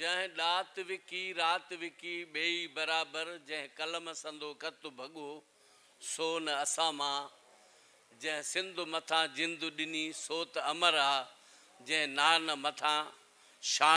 जह दात विकी रात विकी बेई बराबर जै कलम संदो कत भगो सोन असामा जै मां मथा सिंध मथां जिंद सो त अमर आ जै नान मथा शान